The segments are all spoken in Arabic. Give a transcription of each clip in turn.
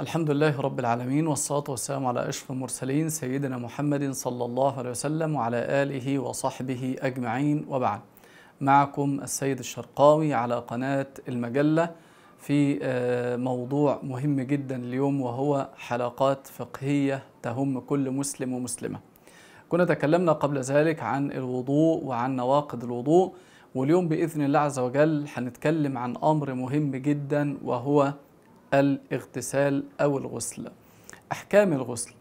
الحمد لله رب العالمين والصلاة والسلام على أشرف المرسلين سيدنا محمد صلى الله عليه وسلم وعلى آله وصحبه أجمعين وبعد معكم السيد الشرقاوي على قناة المجلة في آه، موضوع مهم جدا اليوم وهو حلقات فقهية تهم كل مسلم ومسلمة كنا تكلمنا قبل ذلك عن الوضوء وعن نواقض الوضوء واليوم بإذن الله عز وجل هنتكلم عن أمر مهم جدا وهو الاغتسال أو الغسل أحكام الغسل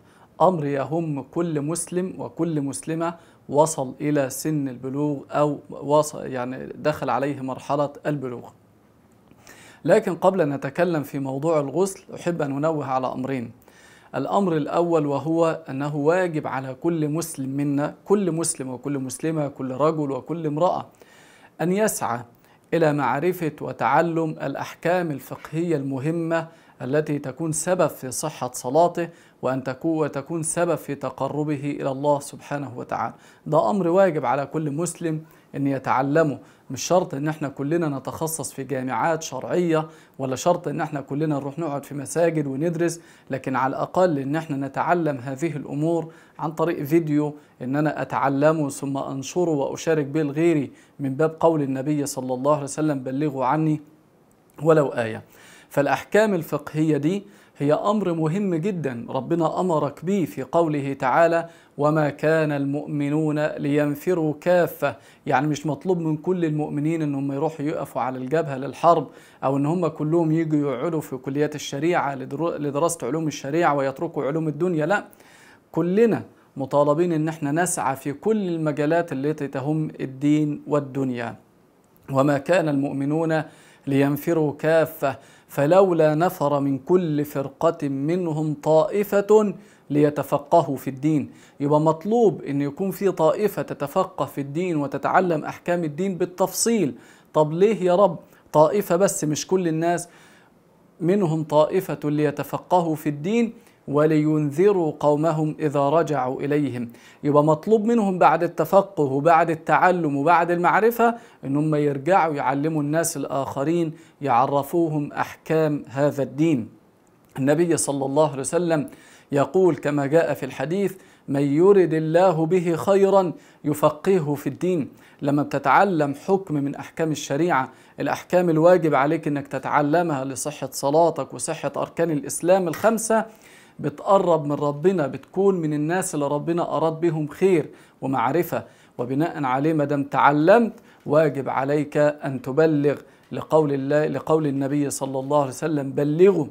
أمر يهم كل مسلم وكل مسلمة وصل إلى سن البلوغ أو وصل يعني دخل عليه مرحلة البلوغ لكن قبل أن نتكلم في موضوع الغسل أحب أن أنوه على أمرين الأمر الأول وهو أنه واجب على كل مسلم منا كل مسلم وكل مسلمة كل رجل وكل امرأة أن يسعى إلى معرفة وتعلم الأحكام الفقهية المهمة التي تكون سبب في صحة صلاته وأن تكون سبب في تقربه إلى الله سبحانه وتعالى ده أمر واجب على كل مسلم أن يتعلمه مش شرط ان احنا كلنا نتخصص في جامعات شرعية ولا شرط ان احنا كلنا نروح نقعد في مساجد وندرس لكن على الاقل ان احنا نتعلم هذه الامور عن طريق فيديو ان انا اتعلمه ثم انشره واشارك به لغيري من باب قول النبي صلى الله عليه وسلم بلغوا عني ولو آية فالاحكام الفقهية دي هي امر مهم جدا ربنا امرك به في قوله تعالى وما كان المؤمنون لينفروا كافه يعني مش مطلوب من كل المؤمنين ان هم يروحوا يقفوا على الجبهه للحرب او ان هم كلهم يجوا يقعدوا في كليات الشريعه لدراسه علوم الشريعه ويتركوا علوم الدنيا لا كلنا مطالبين ان احنا نسعى في كل المجالات التي تهم الدين والدنيا وما كان المؤمنون لينفروا كافه فلولا نفر من كل فرقة منهم طائفة ليتفقهوا في الدين يبقى مطلوب ان يكون في طائفة تتفقه في الدين وتتعلم احكام الدين بالتفصيل طب ليه يا رب طائفة بس مش كل الناس منهم طائفة ليتفقهوا في الدين ولينذروا قومهم إذا رجعوا إليهم يبقى مطلوب منهم بعد التفقه وبعد التعلم وبعد المعرفة أنهم يرجعوا يعلموا الناس الآخرين يعرفوهم أحكام هذا الدين النبي صلى الله عليه وسلم يقول كما جاء في الحديث من يرد الله به خيرا يفقهه في الدين لما بتتعلم حكم من أحكام الشريعة الأحكام الواجب عليك أنك تتعلمها لصحة صلاتك وصحة أركان الإسلام الخمسة بتقرب من ربنا بتكون من الناس اللي ربنا أراد بهم خير ومعرفة وبناء عليه ما دام تعلمت واجب عليك أن تبلغ لقول الله لقول النبي صلى الله عليه وسلم بلغوا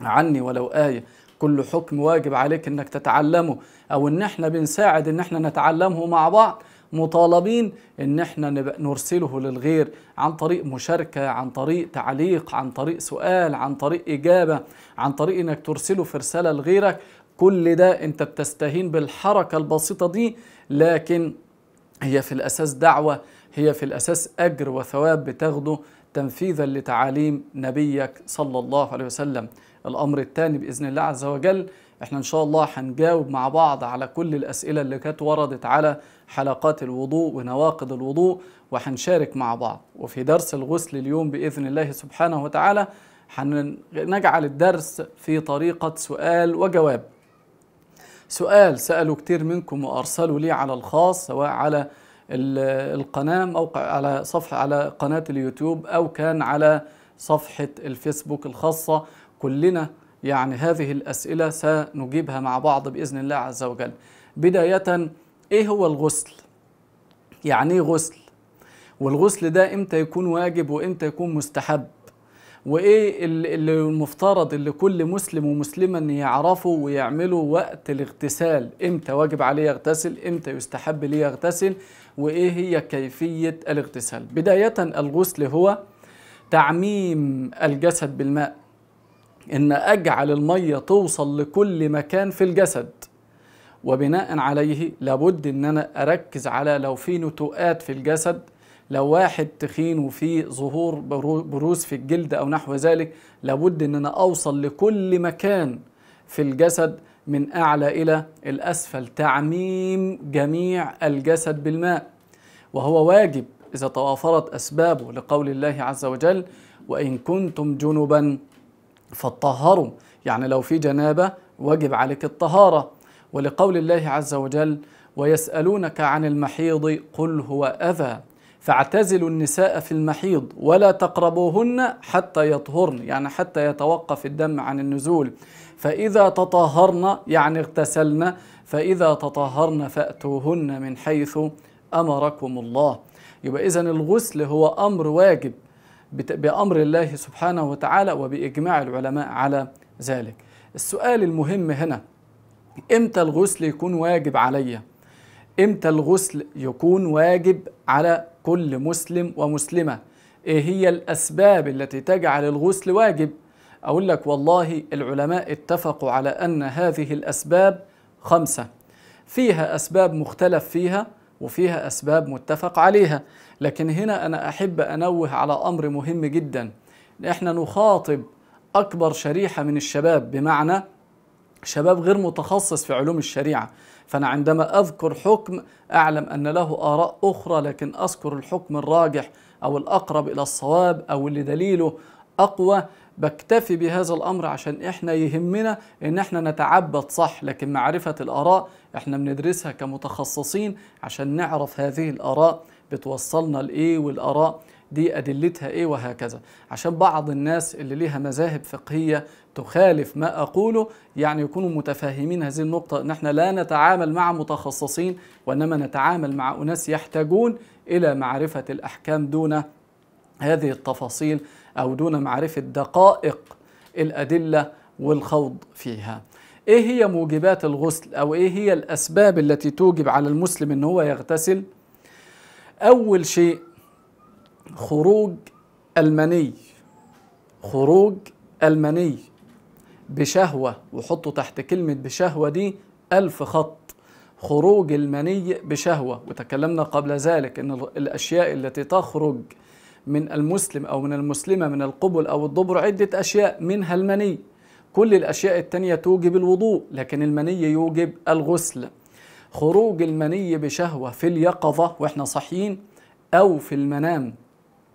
عني ولو آية كل حكم واجب عليك انك تتعلمه او ان احنا بنساعد ان احنا نتعلمه مع بعض مطالبين ان احنا نرسله للغير عن طريق مشاركة عن طريق تعليق عن طريق سؤال عن طريق اجابة عن طريق انك ترسله في رسالة لغيرك كل ده انت بتستهين بالحركة البسيطة دي لكن هي في الاساس دعوة هي في الاساس اجر وثواب بتاخده تنفيذا لتعاليم نبيك صلى الله عليه وسلم الأمر الثاني بإذن الله عز وجل احنا ان شاء الله هنجاوب مع بعض على كل الاسئله اللي كانت وردت على حلقات الوضوء ونواقض الوضوء وهنشارك مع بعض وفي درس الغسل اليوم باذن الله سبحانه وتعالى هنجعل الدرس في طريقه سؤال وجواب سؤال سالوا كتير منكم وارسلوا لي على الخاص سواء على القناه موقع على صفحه على قناه اليوتيوب او كان على صفحه الفيسبوك الخاصه كلنا يعني هذه الأسئلة سنجيبها مع بعض بإذن الله عز وجل بداية إيه هو الغسل؟ يعني إيه غسل؟ والغسل ده إمتى يكون واجب وإمتى يكون مستحب؟ وايه اللي المفترض اللي كل مسلم ومسلمه ان يعرفه ويعمله وقت الاغتسال امتى واجب عليه يغتسل امتى يستحب ليه يغتسل وايه هي كيفيه الاغتسال بدايه الغسل هو تعميم الجسد بالماء ان اجعل الميه توصل لكل مكان في الجسد وبناء عليه لابد ان انا اركز على لو في نتوءات في الجسد لو واحد تخين وفي ظهور بروز في الجلد او نحو ذلك لابد ان انا اوصل لكل مكان في الجسد من اعلى الى الاسفل تعميم جميع الجسد بالماء وهو واجب اذا توافرت اسبابه لقول الله عز وجل وان كنتم جنبا فطهروا يعني لو في جنابة وجب عليك الطهارة ولقول الله عز وجل ويسألونك عن المحيض قل هو أذى فاعتزلوا النساء في المحيض ولا تقربوهن حتى يطهرن يعني حتى يتوقف الدم عن النزول فإذا تطهرن يعني اغتسلن فإذا تطهرن فأتوهن من حيث أمركم الله يبقى إذا الغسل هو أمر واجب بأمر الله سبحانه وتعالى وبإجماع العلماء على ذلك السؤال المهم هنا إمتى الغسل يكون واجب عليا إمتى الغسل يكون واجب على كل مسلم ومسلمة إيه هي الأسباب التي تجعل الغسل واجب أقول لك والله العلماء اتفقوا على أن هذه الأسباب خمسة فيها أسباب مختلف فيها وفيها أسباب متفق عليها لكن هنا أنا أحب أنوه على أمر مهم جدا إحنا نخاطب أكبر شريحة من الشباب بمعنى شباب غير متخصص في علوم الشريعة فأنا عندما أذكر حكم أعلم أن له آراء أخرى لكن أذكر الحكم الراجح أو الأقرب إلى الصواب أو اللي دليله أقوى بكتفي بهذا الامر عشان احنا يهمنا ان احنا نتعبد صح لكن معرفه الاراء احنا بندرسها كمتخصصين عشان نعرف هذه الاراء بتوصلنا لايه والاراء دي ادلتها ايه وهكذا عشان بعض الناس اللي ليها مذاهب فقهيه تخالف ما اقوله يعني يكونوا متفاهمين هذه النقطه ان احنا لا نتعامل مع متخصصين وانما نتعامل مع اناس يحتاجون الى معرفه الاحكام دون هذه التفاصيل أو دون معرفة دقائق الأدلة والخوض فيها إيه هي موجبات الغسل أو إيه هي الأسباب التي توجب على المسلم أن هو يغتسل أول شيء خروج المني خروج المني بشهوة وحطوا تحت كلمة بشهوة دي ألف خط خروج المني بشهوة وتكلمنا قبل ذلك أن الأشياء التي تخرج من المسلم أو من المسلمة من القبل أو الضبر عدة أشياء منها المني كل الأشياء التانية توجب الوضوء لكن المني يوجب الغسل خروج المني بشهوة في اليقظة وإحنا صحيين أو في المنام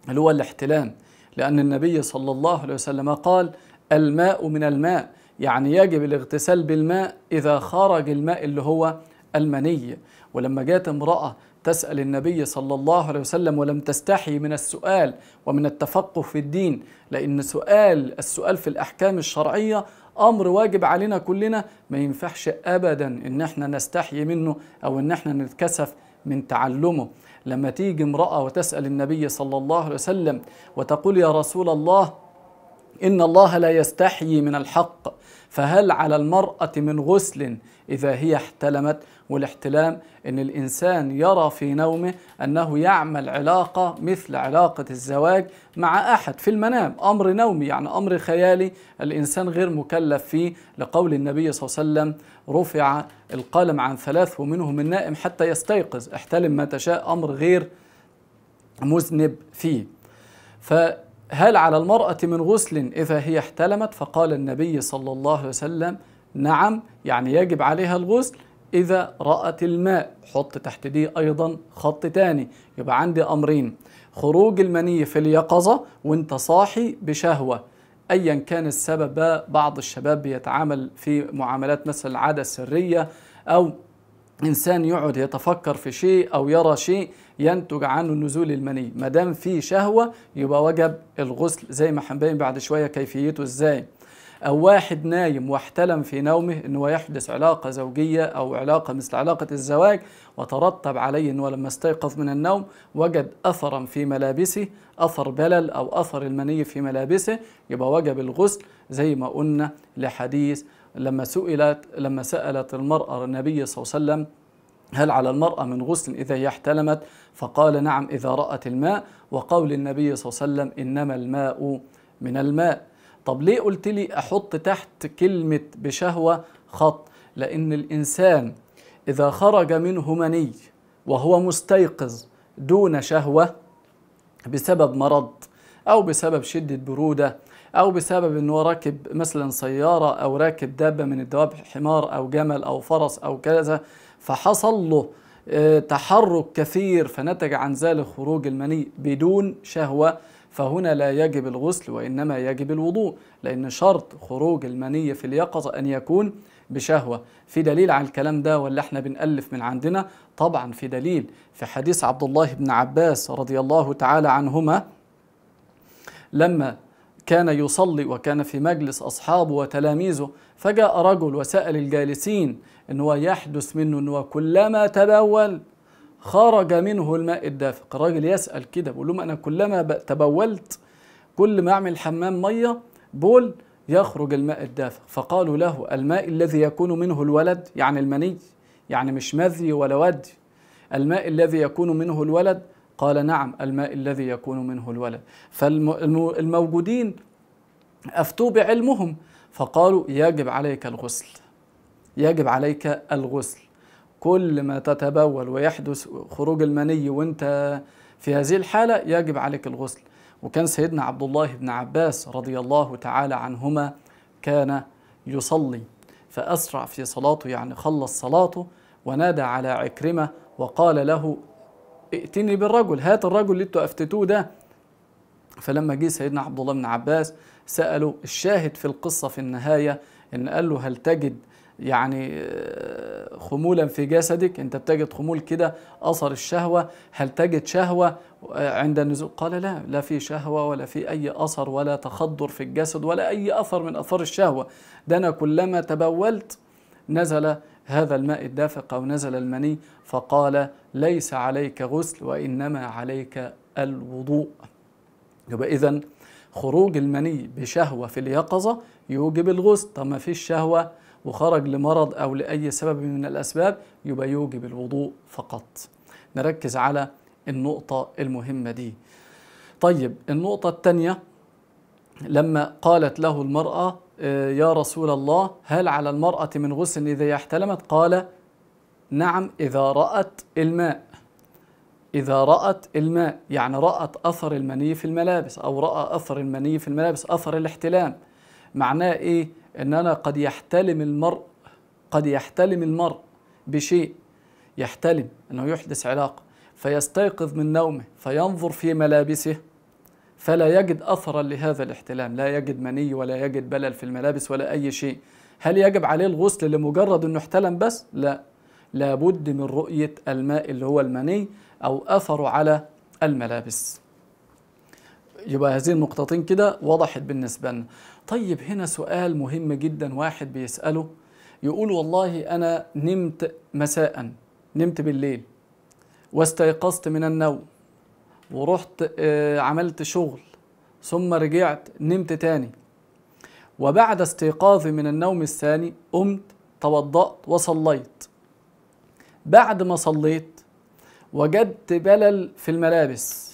اللي هو الاحتلام لأن النبي صلى الله عليه وسلم قال الماء من الماء يعني يجب الاغتسال بالماء إذا خرج الماء اللي هو المني ولما جاءت امرأة تسأل النبي صلى الله عليه وسلم ولم تستحي من السؤال ومن التفقه في الدين لأن سؤال السؤال في الأحكام الشرعية أمر واجب علينا كلنا ما ينفعش أبدا إن احنا نستحي منه أو إن احنا نتكسف من تعلمه لما تيجي امرأة وتسأل النبي صلى الله عليه وسلم وتقول يا رسول الله إن الله لا يستحيي من الحق فهل على المرأة من غسل إذا هي احتلمت والاحتلام ان الانسان يرى في نومه انه يعمل علاقه مثل علاقه الزواج مع احد في المنام امر نومي يعني امر خيالي الانسان غير مكلف فيه لقول النبي صلى الله عليه وسلم رفع القلم عن ثلاث ومنهم النائم حتى يستيقظ احتلم ما تشاء امر غير مذنب فيه فهل على المرأة من غسل إذا هي احتلمت فقال النبي صلى الله عليه وسلم نعم يعني يجب عليها الغسل إذا رأت الماء حط تحت دي أيضا خط تاني يبقى عندي أمرين خروج المني في اليقظة وانت صاحي بشهوة أيا كان السبب بعض الشباب بيتعامل في معاملات مثل العادة السرية أو انسان يقعد يتفكر في شيء او يرى شيء ينتج عنه نزول المني ما دام في شهوه يبقى وجب الغسل زي ما حنبين بعد شويه كيفيته ازاي أو واحد نايم واحتلم في نومه أنه يحدث علاقة زوجية أو علاقة مثل علاقة الزواج وترتب عليه أنه لما استيقظ من النوم وجد أثرا في ملابسه أثر بلل أو أثر المني في ملابسه يبقى وجب الغسل زي ما قلنا لحديث لما سئلت لما سألت المرأة النبي صلى الله عليه وسلم هل على المرأة من غسل إذا هي احتلمت فقال نعم إذا رأت الماء وقول النبي صلى الله عليه وسلم إنما الماء من الماء طب ليه قلت لي احط تحت كلمه بشهوه خط لان الانسان اذا خرج منه مني وهو مستيقظ دون شهوه بسبب مرض او بسبب شده بروده او بسبب انه راكب مثلا سياره او راكب دابه من الدواب حمار او جمل او فرس او كذا فحصل له آه، تحرك كثير فنتج عن ذلك خروج المني بدون شهوه فهنا لا يجب الغسل وإنما يجب الوضوء لأن شرط خروج المني في اليقظة أن يكون بشهوة في دليل على الكلام ده ولا احنا بنألف من عندنا طبعا في دليل في حديث عبد الله بن عباس رضي الله تعالى عنهما لما كان يصلي وكان في مجلس أصحابه وتلاميذه فجاء رجل وسأل الجالسين إن هو يحدث منه إن هو كلما تبول خرج منه الماء الدافق الراجل يسأل كده بيقول لهم أنا كلما تبولت كل ما أعمل حمام مية بول يخرج الماء الدافق فقالوا له الماء الذي يكون منه الولد يعني المني يعني مش مذي ولا ودي الماء الذي يكون منه الولد قال نعم الماء الذي يكون منه الولد فالموجودين أفتوا بعلمهم فقالوا يجب عليك الغسل يجب عليك الغسل كل ما تتبول ويحدث خروج المني وانت في هذه الحالة يجب عليك الغسل وكان سيدنا عبد الله بن عباس رضي الله تعالى عنهما كان يصلي فأسرع في صلاته يعني خلص صلاته ونادى على عكرمة وقال له ائتني بالرجل هات الرجل اللي انتوا ده فلما جه سيدنا عبد الله بن عباس سأله الشاهد في القصة في النهاية إن قال له هل تجد يعني خمولا في جسدك انت بتجد خمول كده اثر الشهوه هل تجد شهوه عند النزول قال لا لا في شهوه ولا في اي اثر ولا تخدر في الجسد ولا اي اثر من اثار الشهوه ده انا كلما تبولت نزل هذا الماء الدافق او نزل المني فقال ليس عليك غسل وانما عليك الوضوء يبقى اذا خروج المني بشهوه في اليقظه يوجب الغسل طب ما فيش شهوه وخرج لمرض أو لأي سبب من الأسباب يبقى يوجب الوضوء فقط نركز على النقطة المهمة دي طيب النقطة الثانية لما قالت له المرأة آه، يا رسول الله هل على المرأة من غسل إذا احتلمت قال نعم إذا رأت الماء إذا رأت الماء يعني رأت أثر المني في الملابس أو رأى أثر المني في الملابس أثر الاحتلام معناه إيه ان انا قد يحتلم المرء قد يحتلم المرء بشيء يحتلم انه يحدث علاقه فيستيقظ من نومه فينظر في ملابسه فلا يجد اثرا لهذا الاحتلام لا يجد مني ولا يجد بلل في الملابس ولا اي شيء هل يجب عليه الغسل لمجرد انه احتلم بس لا لابد من رؤيه الماء اللي هو المني او اثره على الملابس يبقى هذه النقطتين كده وضحت بالنسبه لنا طيب هنا سؤال مهم جدا واحد بيسأله يقول والله أنا نمت مساء نمت بالليل واستيقظت من النوم ورحت آه، عملت شغل ثم رجعت نمت تاني وبعد استيقاظي من النوم الثاني قمت توضأت وصليت بعد ما صليت وجدت بلل في الملابس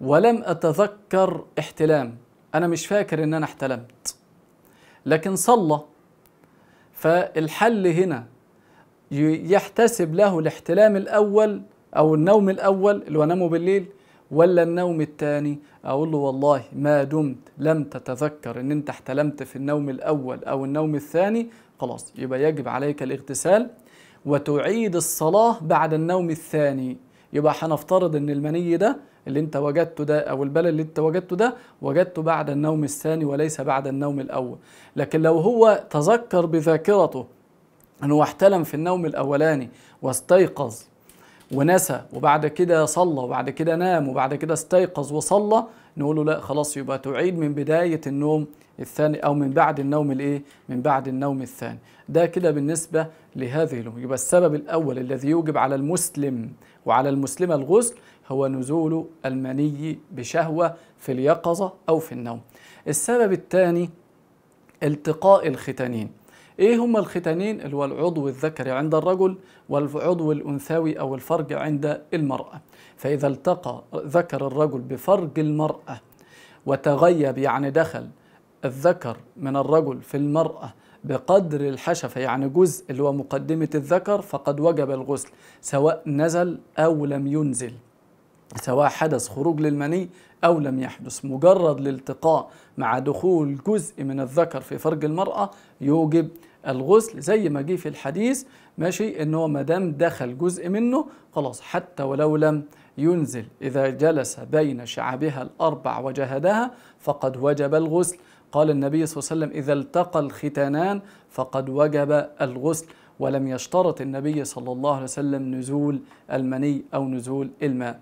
ولم أتذكر احتلام أنا مش فاكر إن أنا احتلمت لكن صلى فالحل هنا يحتسب له الاحتلام الأول أو النوم الأول اللي هو نامه بالليل ولا النوم الثاني أقول له والله ما دمت لم تتذكر إن أنت احتلمت في النوم الأول أو النوم الثاني خلاص يبقى يجب عليك الاغتسال وتعيد الصلاة بعد النوم الثاني يبقى هنفترض إن المني ده اللي انت وجدته ده او البلل اللي انت وجدته ده وجدته بعد النوم الثاني وليس بعد النوم الاول لكن لو هو تذكر بذاكرته انه احتلم في النوم الاولاني واستيقظ ونسى وبعد كده صلى وبعد كده نام وبعد كده استيقظ وصلى نقول له لا خلاص يبقى تعيد من بداية النوم الثاني أو من بعد النوم الإيه؟ من بعد النوم الثاني ده كده بالنسبة لهذه الأمور يبقى السبب الأول الذي يوجب على المسلم وعلى المسلمة الغسل هو نزول المني بشهوة في اليقظة أو في النوم السبب الثاني التقاء الختانين ايه هما الختانين اللي هو العضو الذكري عند الرجل والعضو الانثوي او الفرج عند المراه فاذا التقى ذكر الرجل بفرج المراه وتغيب يعني دخل الذكر من الرجل في المراه بقدر الحشفة يعني جزء اللي هو مقدمة الذكر فقد وجب الغسل سواء نزل أو لم ينزل سواء حدث خروج للمني أو لم يحدث مجرد الالتقاء مع دخول جزء من الذكر في فرج المرأة يوجب الغسل زي ما جه في الحديث ماشي ان هو ما دام دخل جزء منه خلاص حتى ولو لم ينزل اذا جلس بين شعبها الاربع وجهدها فقد وجب الغسل قال النبي صلى الله عليه وسلم اذا التقى الختانان فقد وجب الغسل ولم يشترط النبي صلى الله عليه وسلم نزول المني او نزول الماء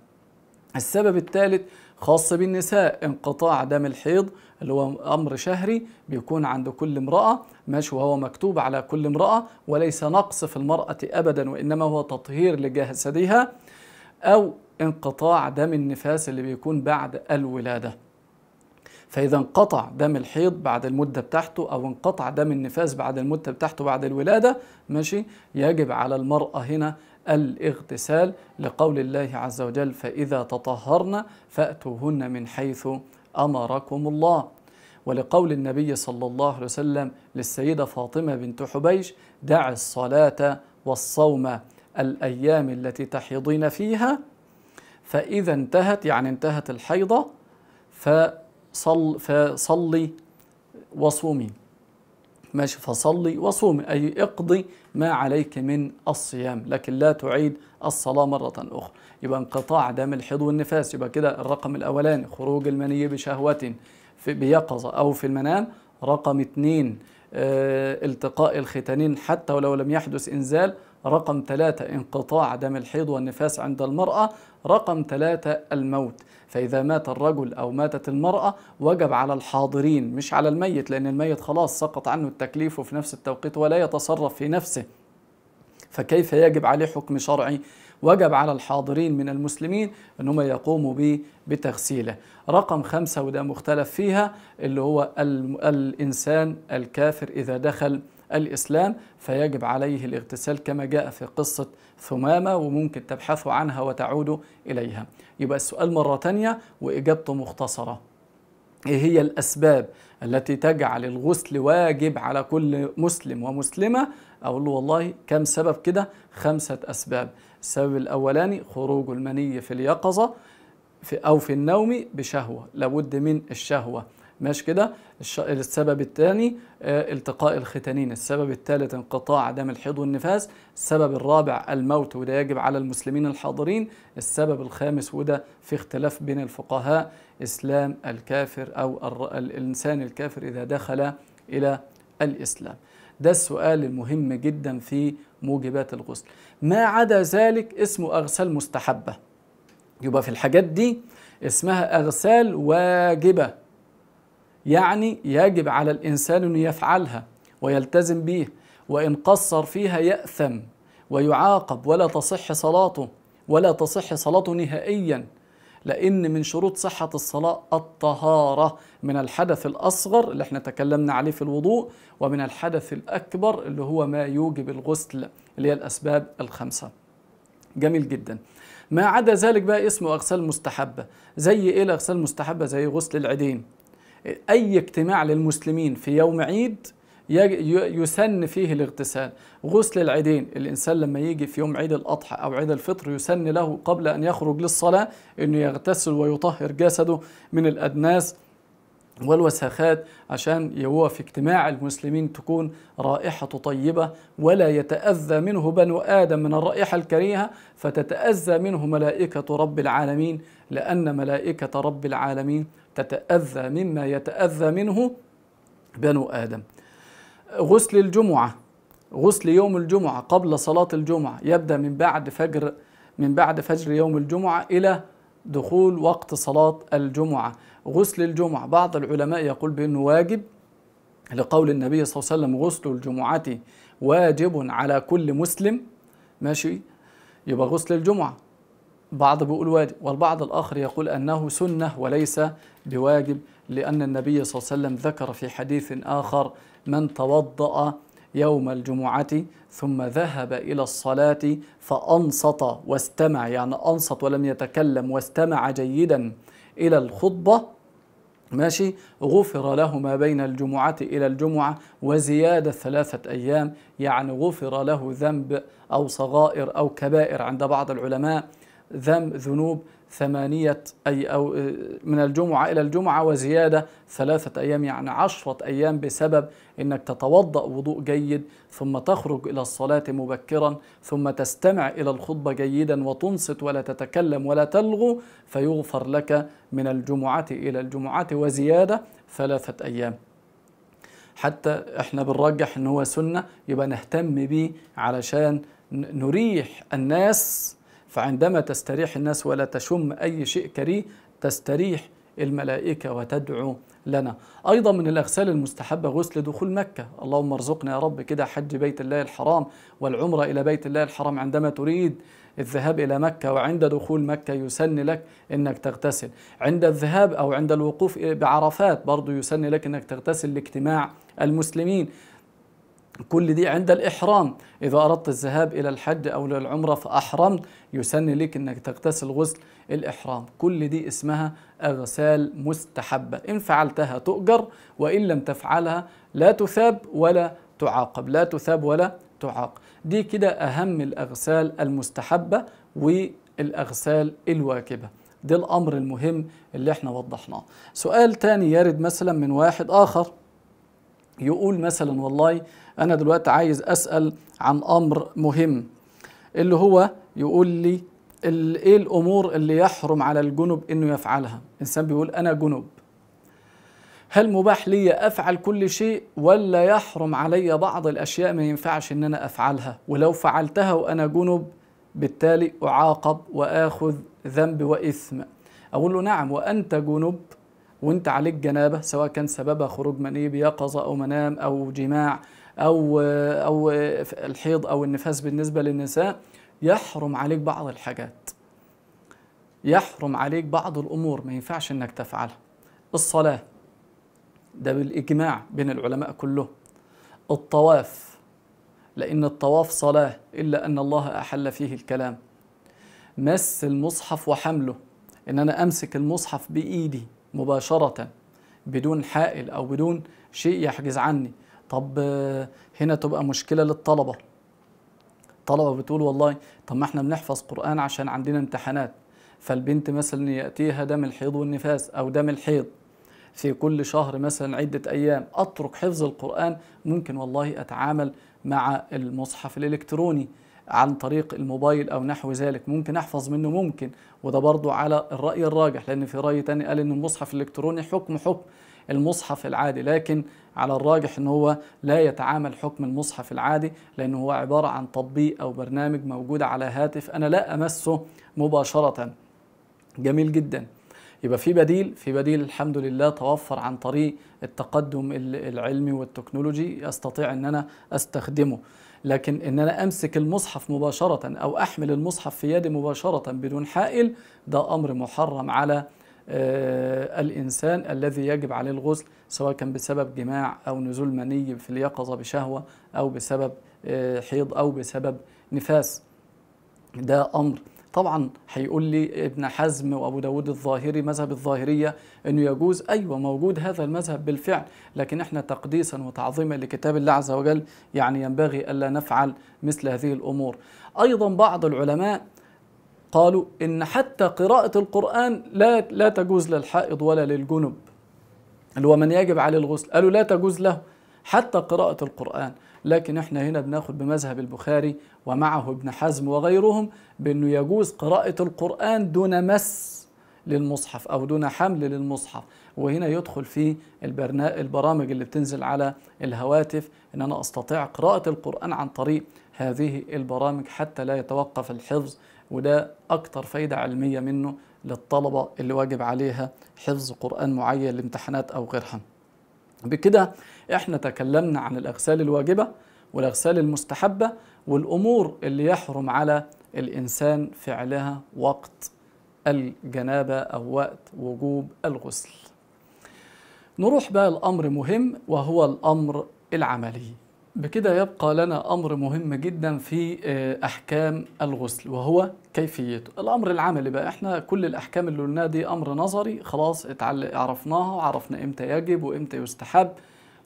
السبب الثالث خاص بالنساء انقطاع دم الحيض اللي هو أمر شهري بيكون عند كل امرأة ماشي وهو مكتوب على كل امرأة وليس نقص في المرأة أبدا وإنما هو تطهير لجسدها أو انقطاع دم النفاس اللي بيكون بعد الولادة فإذا انقطع دم الحيض بعد المدة بتاعته أو انقطع دم النفاس بعد المدة بتاعته بعد الولادة ماشي يجب على المرأة هنا الاغتسال لقول الله عز وجل فإذا تطهرن فأتوهن من حيث أمركم الله ولقول النبي صلى الله عليه وسلم للسيدة فاطمة بنت حبيش دع الصلاة والصوم الأيام التي تحيضين فيها فإذا انتهت يعني انتهت الحيضة فصل فصلي وصومي ماشي فصلي وصومي أي اقضي ما عليك من الصيام لكن لا تعيد الصلاة مرة أخرى يبقى انقطاع دم الحيض والنفاس يبقى كده الرقم الأولاني خروج المني بشهوة في بيقظة أو في المنام رقم اثنين آه، التقاء الختانين حتى ولو لم يحدث إنزال رقم ثلاثة انقطاع دم الحيض والنفاس عند المرأة رقم ثلاثة الموت فإذا مات الرجل أو ماتت المرأة وجب على الحاضرين مش على الميت لأن الميت خلاص سقط عنه التكليف وفي نفس التوقيت ولا يتصرف في نفسه فكيف يجب عليه حكم شرعي وجب على الحاضرين من المسلمين أنهم يقوموا به بتغسيله رقم خمسة وده مختلف فيها اللي هو الإنسان الكافر إذا دخل الإسلام فيجب عليه الاغتسال كما جاء في قصة ثمامة وممكن تبحثوا عنها وتعودوا إليها يبقى السؤال مرة تانية وإجابته مختصرة إيه هي الأسباب التي تجعل الغسل واجب على كل مسلم ومسلمة أقول له والله كم سبب كده خمسة أسباب السبب الأولاني خروج المني في اليقظة في أو في النوم بشهوة لابد من الشهوة ماشي كده السبب الثاني آه، التقاء الختانين السبب الثالث انقطاع دم الحيض والنفاس السبب الرابع الموت وده يجب على المسلمين الحاضرين السبب الخامس وده في اختلاف بين الفقهاء اسلام الكافر او الانسان الكافر اذا دخل الى الاسلام ده السؤال المهم جدا في موجبات الغسل ما عدا ذلك اسمه اغسال مستحبه يبقى في الحاجات دي اسمها اغسال واجبه يعني يجب على الإنسان أن يفعلها ويلتزم به وإن قصر فيها يأثم ويعاقب ولا تصح صلاته ولا تصح صلاته نهائيا لأن من شروط صحة الصلاة الطهارة من الحدث الأصغر اللي احنا تكلمنا عليه في الوضوء ومن الحدث الأكبر اللي هو ما يوجب الغسل اللي هي الأسباب الخمسة جميل جدا ما عدا ذلك بقى اسمه أغسال مستحبة زي إيه الأغسال المستحبة زي غسل العيدين أي اجتماع للمسلمين في يوم عيد يسن فيه الاغتسال غسل العيدين الإنسان لما يجي في يوم عيد الأضحى أو عيد الفطر يسن له قبل أن يخرج للصلاة أنه يغتسل ويطهر جسده من الأدناس والوساخات عشان هو في اجتماع المسلمين تكون رائحة طيبة ولا يتأذى منه بنو آدم من الرائحة الكريهة فتتأذى منه ملائكة رب العالمين لأن ملائكة رب العالمين تتأذى مما يتأذى منه بنو آدم غسل الجمعة غسل يوم الجمعة قبل صلاة الجمعة يبدأ من بعد فجر من بعد فجر يوم الجمعة إلى دخول وقت صلاة الجمعة غسل الجمعة بعض العلماء يقول بأنه واجب لقول النبي صلى الله عليه وسلم غسل الجمعة واجب على كل مسلم ماشي يبقى غسل الجمعة بعض بيقول واجب والبعض الآخر يقول أنه سنة وليس بواجب لأن النبي صلى الله عليه وسلم ذكر في حديث آخر من توضأ يوم الجمعة ثم ذهب إلى الصلاة فأنصت واستمع يعني أنصت ولم يتكلم واستمع جيدا إلى الخطبة ماشي غفر له ما بين الجمعة إلى الجمعة وزيادة ثلاثة أيام يعني غفر له ذنب أو صغائر أو كبائر عند بعض العلماء ذنب ذنوب ثمانية أي أو آه، من الجمعة إلى الجمعة وزيادة ثلاثة أيام يعني عشرة أيام بسبب أنك تتوضأ وضوء جيد ثم تخرج إلى الصلاة مبكرا ثم تستمع إلى الخطبة جيدا وتنصت ولا تتكلم ولا تلغو فيغفر لك من الجمعة إلى الجمعة وزيادة ثلاثة أيام حتى احنا بنرجح ان هو سنه يبقى نهتم بيه علشان نريح الناس فعندما تستريح الناس ولا تشم أي شيء كريه تستريح الملائكة وتدعو لنا أيضا من الأغسال المستحبة غسل دخول مكة اللهم ارزقنا يا رب كده حج بيت الله الحرام والعمرة إلى بيت الله الحرام عندما تريد الذهاب إلى مكة وعند دخول مكة يسن لك أنك تغتسل عند الذهاب أو عند الوقوف بعرفات برضو يسن لك أنك تغتسل لاجتماع المسلمين كل دي عند الإحرام إذا أردت الذهاب إلى الحج أو للعمرة فأحرمت يسن لك أنك تغتسل غسل الإحرام كل دي اسمها أغسال مستحبة إن فعلتها تؤجر وإن لم تفعلها لا تثاب ولا تعاقب لا تثاب ولا تعاق دي كده أهم الأغسال المستحبة والأغسال الواجبة ده الأمر المهم اللي احنا وضحناه سؤال تاني يرد مثلا من واحد آخر يقول مثلا والله انا دلوقتي عايز اسال عن امر مهم اللي هو يقول لي ايه الامور اللي يحرم على الجنب انه يفعلها انسان بيقول انا جنب هل مباح لي افعل كل شيء ولا يحرم علي بعض الاشياء ما ينفعش ان انا افعلها ولو فعلتها وانا جنب بالتالي اعاقب واخذ ذنب واثم اقول له نعم وانت جنب وانت عليك جنابه سواء كان سببها خروج مني بيقظه او منام او جماع او او الحيض او النفاس بالنسبه للنساء يحرم عليك بعض الحاجات يحرم عليك بعض الامور ما ينفعش انك تفعلها الصلاه ده بالاجماع بين العلماء كلهم الطواف لان الطواف صلاه الا ان الله احل فيه الكلام مس المصحف وحمله ان انا امسك المصحف بايدي مباشرة بدون حائل أو بدون شيء يحجز عني طب آه، هنا تبقى مشكلة للطلبة الطلبة بتقول والله طب ما احنا بنحفظ قرآن عشان عندنا امتحانات فالبنت مثلا يأتيها دم الحيض والنفاس أو دم الحيض في كل شهر مثلا عدة أيام أترك حفظ القرآن ممكن والله أتعامل مع المصحف الإلكتروني عن طريق الموبايل أو نحو ذلك ممكن أحفظ منه ممكن وده برضو على الرأي الراجح لأن في رأي تاني قال إن المصحف الإلكتروني حكم حكم المصحف العادي لكن على الراجح ان هو لا يتعامل حكم المصحف العادي لانه هو عباره عن تطبيق او برنامج موجود على هاتف انا لا امسه مباشره جميل جدا يبقى في بديل في بديل الحمد لله توفر عن طريق التقدم العلمي والتكنولوجي استطيع ان انا استخدمه لكن ان انا امسك المصحف مباشره او احمل المصحف في يدي مباشره بدون حائل ده امر محرم على آه، الإنسان الذي يجب عليه الغسل سواء كان بسبب جماع أو نزول مني في اليقظة بشهوة أو بسبب آه، حيض أو بسبب نفاس ده أمر طبعا هيقول لي ابن حزم وابو داود الظاهري مذهب الظاهريه انه يجوز ايوه موجود هذا المذهب بالفعل لكن احنا تقديسا وتعظيما لكتاب الله عز وجل يعني ينبغي الا نفعل مثل هذه الامور ايضا بعض العلماء قالوا ان حتى قراءه القران لا لا تجوز للحائض ولا للجنب اللي هو من يجب عليه الغسل قالوا لا تجوز له حتى قراءه القران لكن احنا هنا بناخد بمذهب البخاري ومعه ابن حزم وغيرهم بانه يجوز قراءة القرآن دون مس للمصحف او دون حمل للمصحف وهنا يدخل في البرامج اللي بتنزل على الهواتف ان انا استطيع قراءة القرآن عن طريق هذه البرامج حتى لا يتوقف الحفظ وده اكتر فايدة علمية منه للطلبة اللي واجب عليها حفظ قرآن معين لامتحانات او غيرها بكده احنا تكلمنا عن الاغسال الواجبه والاغسال المستحبه والامور اللي يحرم على الانسان فعلها وقت الجنابه او وقت وجوب الغسل نروح بقى الامر مهم وهو الامر العملي بكده يبقى لنا أمر مهم جدا في آه، أحكام الغسل وهو كيفيته الأمر العملي بقى إحنا كل الأحكام اللي قلناها دي أمر نظري خلاص عرفناها وعرفنا إمتى يجب وإمتى يستحب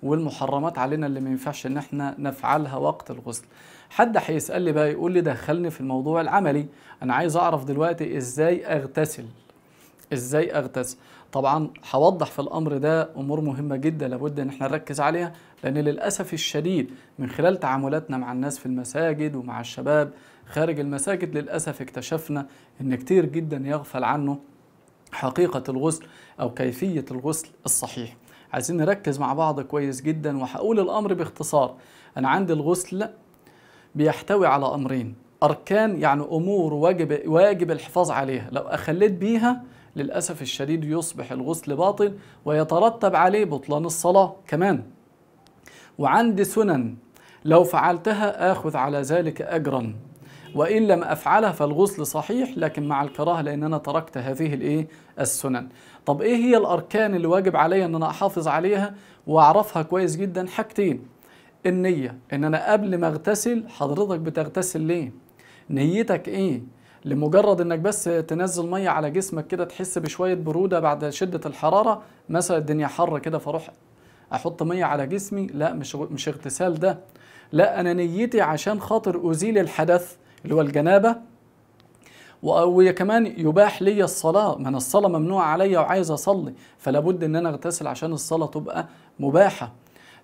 والمحرمات علينا اللي ما ينفعش ان احنا نفعلها وقت الغسل حد هيسال لي بقى يقول لي دخلني في الموضوع العملي انا عايز اعرف دلوقتي ازاي اغتسل ازاي اغتسل طبعا هوضح في الامر ده امور مهمه جدا لابد ان احنا نركز عليها لأن للأسف الشديد من خلال تعاملاتنا مع الناس في المساجد ومع الشباب خارج المساجد للأسف اكتشفنا أن كتير جدا يغفل عنه حقيقة الغسل أو كيفية الغسل الصحيح عايزين نركز مع بعض كويس جدا وهقول الأمر باختصار أنا عندي الغسل بيحتوي على أمرين أركان يعني أمور واجب, واجب الحفاظ عليها لو أخليت بيها للأسف الشديد يصبح الغسل باطل ويترتب عليه بطلان الصلاة كمان وعندي سنن لو فعلتها آخذ على ذلك أجرا وإن لم أفعلها فالغسل صحيح لكن مع الكراهة لأن أنا تركت هذه الإيه السنن طب إيه هي الأركان اللي واجب عليا أن أنا أحافظ عليها وأعرفها كويس جدا حاجتين النية إن أنا قبل ما أغتسل حضرتك بتغتسل ليه نيتك إيه لمجرد انك بس تنزل ميه على جسمك كده تحس بشويه بروده بعد شده الحراره مثلا الدنيا حر كده فاروح احط ميه على جسمي لا مش مش اغتسال ده لا انا نيتي عشان خاطر ازيل الحدث اللي هو الجنابه وكمان يباح لي الصلاة من الصلاة ممنوعة عليا وعايز أصلي فلا بد إن أنا أغتسل عشان الصلاة تبقى مباحة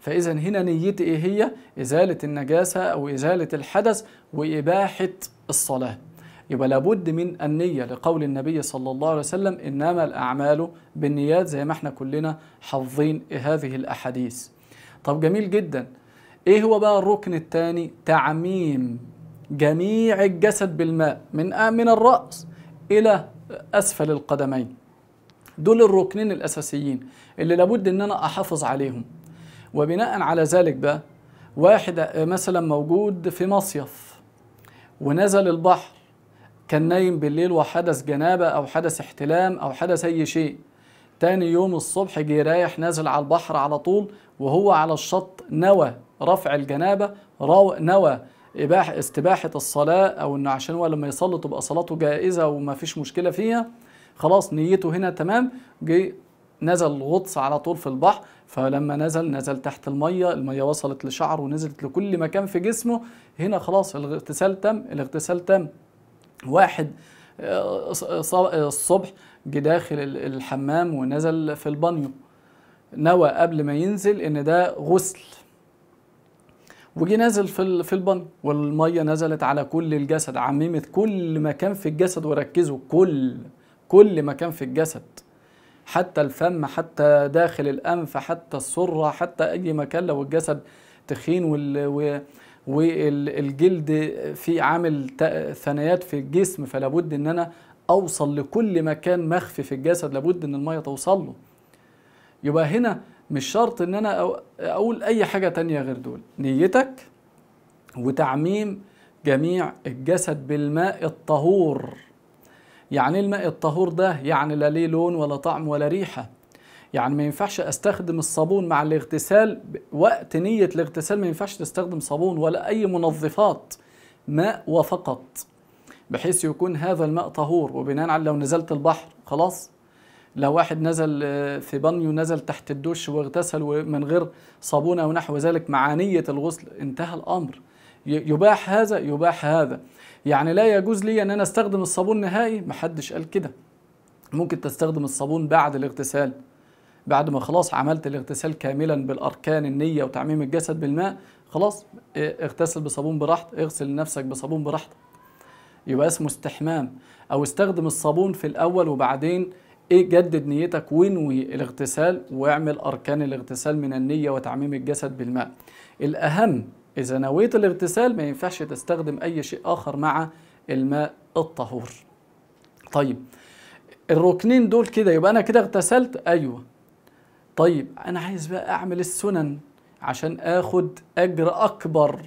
فإذا هنا نيتي إيه هي إزالة النجاسة أو إزالة الحدث وإباحة الصلاة يبقى لابد من النية لقول النبي صلى الله عليه وسلم إنما الأعمال بالنيات زي ما احنا كلنا حافظين هذه الأحاديث طب جميل جدا ايه هو بقى الركن الثاني تعميم جميع الجسد بالماء من من الرأس إلى أسفل القدمين دول الركنين الأساسيين اللي لابد إن أنا أحافظ عليهم وبناء على ذلك بقى واحد آه، مثلا موجود في مصيف ونزل البحر كان نايم بالليل وحدث جنابة أو حدث احتلام أو حدث أي شيء تاني يوم الصبح جه رايح نازل على البحر على طول وهو على الشط نوى رفع الجنابة رو نوى إباح استباحة الصلاة أو إنه عشان هو لما يصلي تبقى صلاته جائزة وما فيش مشكلة فيها خلاص نيته هنا تمام جه نزل غطس على طول في البحر فلما نزل نزل تحت المية المية وصلت لشعره ونزلت لكل مكان في جسمه هنا خلاص الاغتسال تم الاغتسال تم واحد الصبح جه داخل الحمام ونزل في البانيو نوى قبل ما ينزل ان ده غسل وجي نازل في في البانيو والميه نزلت على كل الجسد عممت كل مكان في الجسد وركزوا كل كل مكان في الجسد حتى الفم حتى داخل الانف حتى السره حتى اي مكان لو الجسد تخين وال والجلد في عامل ثنيات في الجسم فلابد ان انا اوصل لكل مكان مخفي في الجسد لابد ان الميه توصل له يبقى هنا مش شرط ان انا اقول اي حاجة تانية غير دول نيتك وتعميم جميع الجسد بالماء الطهور يعني إيه الماء الطهور ده يعني لا ليه لون ولا طعم ولا ريحة يعني ما ينفعش استخدم الصابون مع الاغتسال وقت نية الاغتسال ما ينفعش تستخدم صابون ولا أي منظفات ماء وفقط بحيث يكون هذا الماء طهور وبناء على لو نزلت البحر خلاص لو واحد نزل آه، في بانيو نزل تحت الدش واغتسل من غير صابون او نحو ذلك مع نيه الغسل انتهى الامر يباح هذا يباح هذا يعني لا يجوز لي ان انا استخدم الصابون نهائي محدش قال كده ممكن تستخدم الصابون بعد الاغتسال بعد ما خلاص عملت الاغتسال كاملا بالاركان النيه وتعميم الجسد بالماء خلاص اغتسل بصابون براحتك اغسل نفسك بصابون براحتك يبقى اسمه استحمام او استخدم الصابون في الاول وبعدين ايه جدد نيتك وانوي الاغتسال واعمل اركان الاغتسال من النيه وتعميم الجسد بالماء الاهم اذا نويت الاغتسال ما ينفعش تستخدم اي شيء اخر مع الماء الطهور طيب الركنين دول كده يبقى انا كده اغتسلت ايوه طيب انا عايز بقى اعمل السنن عشان اخد اجر اكبر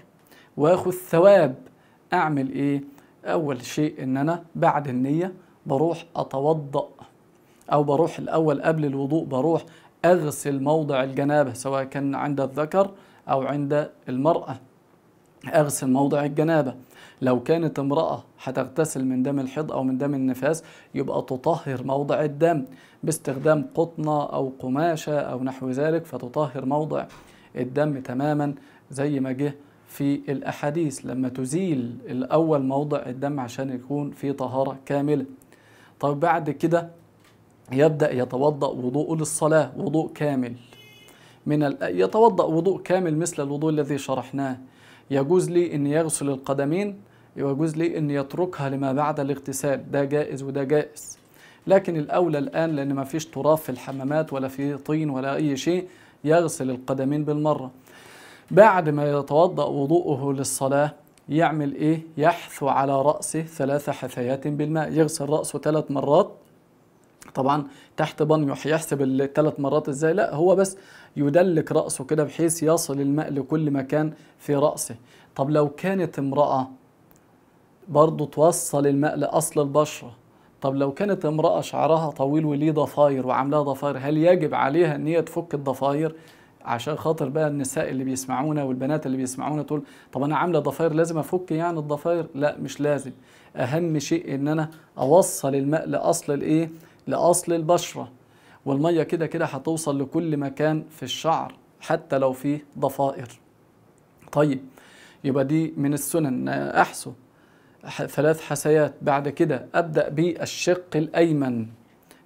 واخد ثواب اعمل ايه اول شيء ان انا بعد النية بروح اتوضأ او بروح الاول قبل الوضوء بروح اغسل موضع الجنابة سواء كان عند الذكر او عند المرأة أغسل موضع الجنابة لو كانت امرأة هتغتسل من دم الحيض أو من دم النفاس يبقى تطهر موضع الدم باستخدام قطنة أو قماشة أو نحو ذلك فتطهر موضع الدم تماما زي ما جه في الأحاديث لما تزيل الأول موضع الدم عشان يكون في طهارة كاملة طب بعد كده يبدأ يتوضأ وضوءه للصلاة وضوء كامل من ال... يتوضأ وضوء كامل مثل الوضوء الذي شرحناه يجوز لي أن يغسل القدمين يجوز لي أن يتركها لما بعد الاغتسال ده جائز وده جائز لكن الأولى الآن لأن ما فيش تراب في الحمامات ولا في طين ولا أي شيء يغسل القدمين بالمرة بعد ما يتوضأ وضوءه للصلاة يعمل إيه؟ يحثو على رأسه ثلاث حثيات بالماء يغسل رأسه ثلاث مرات طبعا تحت بنيو يحسب الثلاث مرات ازاي لا هو بس يدلك رأسه كده بحيث يصل الماء لكل مكان في رأسه طب لو كانت امرأة برضه توصل الماء لأصل البشرة طب لو كانت امرأة شعرها طويل وليه ضفاير وعاملاها ضفاير هل يجب عليها ان هي تفك الضفاير عشان خاطر بقى النساء اللي بيسمعونا والبنات اللي بيسمعونا تقول طب انا عامله ضفاير لازم افك يعني الضفاير لا مش لازم اهم شيء ان انا اوصل الماء لاصل الايه لاصل البشره والمية كده كده هتوصل لكل مكان في الشعر حتى لو فيه ضفائر طيب يبقى دي من السنن أحسو ثلاث حسيات بعد كده أبدأ بالشق الأيمن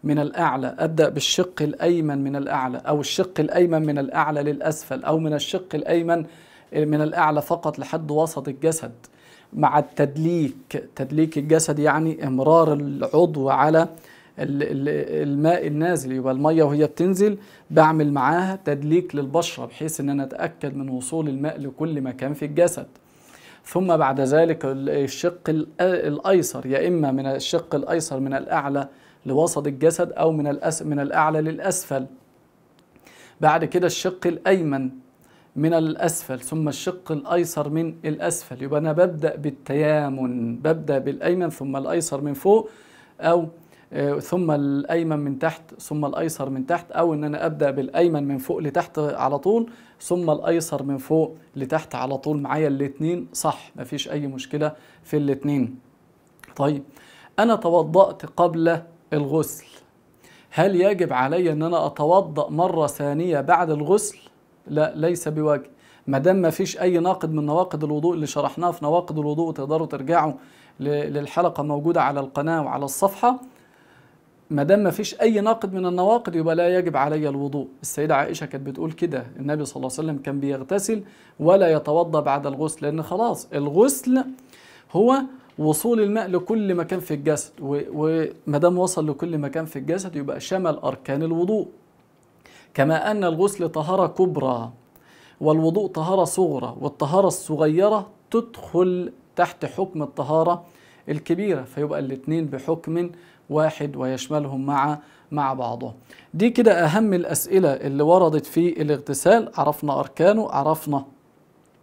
من الأعلى أبدأ بالشق الأيمن من الأعلى أو الشق الأيمن من الأعلى للأسفل أو من الشق الأيمن من الأعلى فقط لحد وسط الجسد مع التدليك تدليك الجسد يعني إمرار العضو على الماء النازل يبقى الميه وهي بتنزل بعمل معاها تدليك للبشره بحيث ان انا اتاكد من وصول الماء لكل مكان في الجسد ثم بعد ذلك الشق الايسر يا اما من الشق الايسر من الاعلى لوسط الجسد او من الأس من الاعلى للاسفل بعد كده الشق الايمن من الاسفل ثم الشق الايسر من الاسفل يبقى انا ببدا بالتيامن ببدا بالايمن ثم الايسر من فوق او آه، ثم الايمن من تحت ثم الايسر من تحت او ان انا ابدا بالايمن من فوق لتحت على طول ثم الايسر من فوق لتحت على طول معايا الاثنين صح مفيش اي مشكله في الاثنين طيب انا توضأت قبل الغسل هل يجب علي ان انا اتوضأ مره ثانيه بعد الغسل لا ليس بواجب ما دام ما فيش اي ناقد من نواقض الوضوء اللي شرحناه في نواقض الوضوء تقدروا ترجعوا للحلقه موجوده على القناه وعلى الصفحه ما دام ما فيش اي ناقد من النواقد يبقى لا يجب علي الوضوء السيده عائشه كانت بتقول كده النبي صلى الله عليه وسلم كان بيغتسل ولا يتوضا بعد الغسل لان خلاص الغسل هو وصول الماء لكل مكان في الجسد وما دام وصل لكل مكان في الجسد يبقى شمل اركان الوضوء كما ان الغسل طهاره كبرى والوضوء طهاره صغرى والطهاره الصغيره تدخل تحت حكم الطهاره الكبيره فيبقى الاثنين بحكم واحد ويشملهم مع مع بعضهم دي كده أهم الأسئلة اللي وردت في الاغتسال عرفنا أركانه عرفنا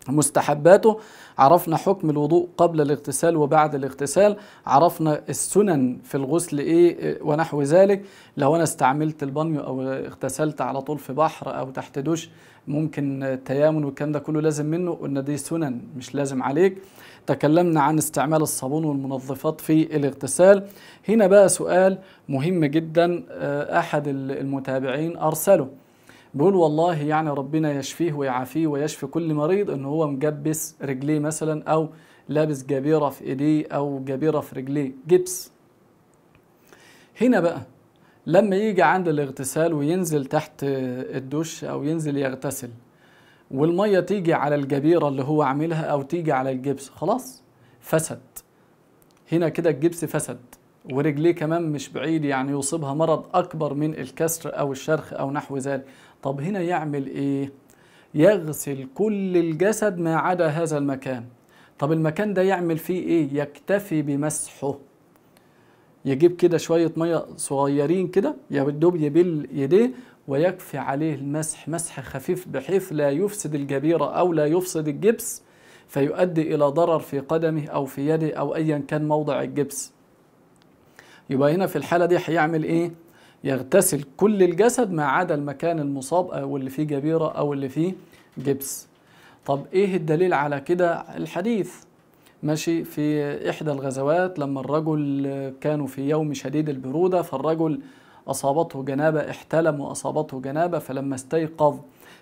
مستحباته عرفنا حكم الوضوء قبل الاغتسال وبعد الاغتسال عرفنا السنن في الغسل ايه ونحو ذلك لو انا استعملت البانيو او اغتسلت على طول في بحر او تحت دوش ممكن تيامن والكلام ده كله لازم منه قلنا دي سنن مش لازم عليك تكلمنا عن استعمال الصابون والمنظفات في الاغتسال هنا بقى سؤال مهم جدا آه، أحد المتابعين أرسله بيقول والله يعني ربنا يشفيه ويعافيه ويشفي كل مريض ان هو مجبس رجليه مثلا او لابس جبيره في ايديه او جبيره في رجليه جبس هنا بقى لما يجي عند الاغتسال وينزل تحت الدش او ينزل يغتسل والميه تيجي على الجبيره اللي هو عاملها او تيجي على الجبس خلاص فسد هنا كده الجبس فسد ورجليه كمان مش بعيد يعني يصيبها مرض اكبر من الكسر او الشرخ او نحو ذلك طب هنا يعمل ايه يغسل كل الجسد ما عدا هذا المكان طب المكان ده يعمل فيه ايه يكتفي بمسحه يجيب كده شويه ميه صغيرين كده يا دوب يبل يديه ويكفي عليه المسح مسح خفيف بحيث لا يفسد الجبيرة أو لا يفسد الجبس فيؤدي إلى ضرر في قدمه أو في يده أو أيا كان موضع الجبس يبقى هنا في الحالة دي هيعمل إيه؟ يغتسل كل الجسد ما عدا المكان المصاب أو اللي فيه جبيرة أو اللي فيه جبس طب إيه الدليل على كده الحديث ماشي في إحدى الغزوات لما الرجل كانوا في يوم شديد البرودة فالرجل أصابته جنابة احتلم وأصابته جنابة فلما استيقظ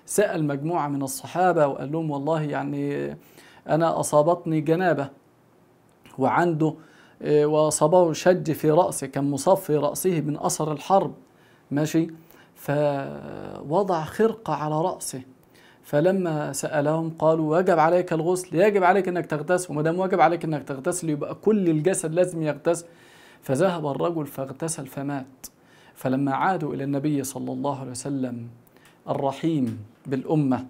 سأل مجموعة من الصحابة وقال لهم والله يعني أنا أصابتني جنابة وعنده آه، وأصابه شج في رأسه كان مصاب في رأسه من أثر الحرب ماشي فوضع خرقة على رأسه فلما سألهم قالوا واجب عليك الغسل يجب عليك انك تغتسل وما دام واجب عليك انك تغتسل يبقى كل الجسد لازم يغتسل فذهب الرجل فاغتسل فمات فلما عادوا إلى النبي صلى الله عليه وسلم الرحيم بالأمة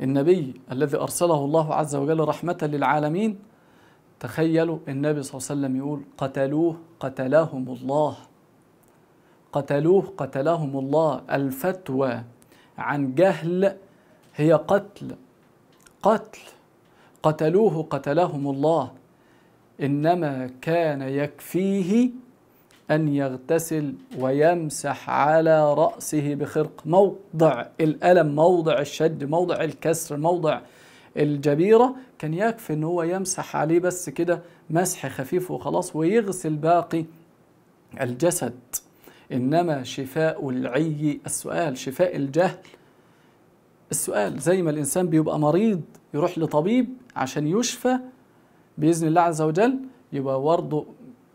النبي الذي أرسله الله عز وجل رحمة للعالمين تخيلوا النبي صلى الله عليه وسلم يقول قتلوه قتلهم الله قتلوه قتلهم الله الفتوى عن جهل هي قتل قتل قتلوه قتلهم الله انما كان يكفيه أن يغتسل ويمسح على رأسه بخرق موضع الألم موضع الشد موضع الكسر موضع الجبيرة كان يكفي أن هو يمسح عليه بس كده مسح خفيف وخلاص ويغسل باقي الجسد إنما شفاء العي السؤال شفاء الجهل السؤال زي ما الإنسان بيبقى مريض يروح لطبيب عشان يشفى بإذن الله عز وجل يبقى برضه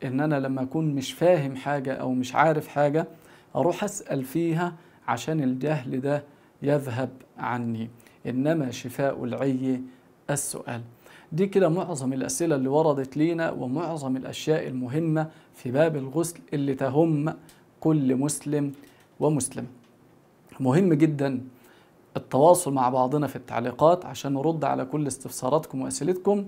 ان انا لما اكون مش فاهم حاجه او مش عارف حاجه اروح اسال فيها عشان الجهل ده يذهب عني انما شفاء العي السؤال دي كده معظم الاسئله اللي وردت لينا ومعظم الاشياء المهمه في باب الغسل اللي تهم كل مسلم ومسلم مهم جدا التواصل مع بعضنا في التعليقات عشان نرد على كل استفساراتكم واسئلتكم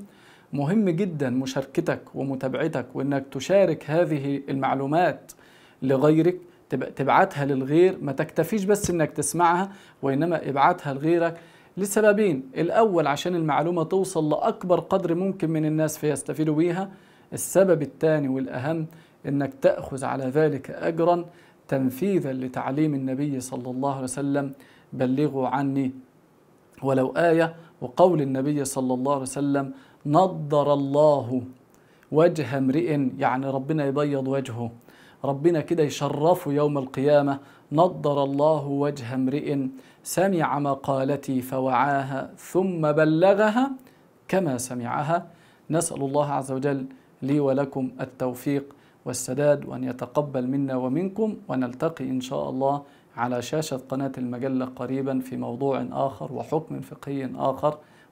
مهم جدا مشاركتك ومتابعتك وانك تشارك هذه المعلومات لغيرك تبعتها للغير ما تكتفيش بس انك تسمعها وانما ابعتها لغيرك لسببين الاول عشان المعلومه توصل لاكبر قدر ممكن من الناس فيستفيدوا بيها السبب الثاني والاهم انك تاخذ على ذلك اجرا تنفيذا لتعليم النبي صلى الله عليه وسلم بلغوا عني ولو ايه وقول النبي صلى الله عليه وسلم نضر الله وجه امرئ يعني ربنا يبيض وجهه ربنا كده يشرفه يوم القيامة نضر الله وجه امرئ سمع مقالتي فوعاها ثم بلغها كما سمعها نسأل الله عز وجل لي ولكم التوفيق والسداد وأن يتقبل منا ومنكم ونلتقي إن شاء الله على شاشة قناة المجلة قريبا في موضوع آخر وحكم فقهي آخر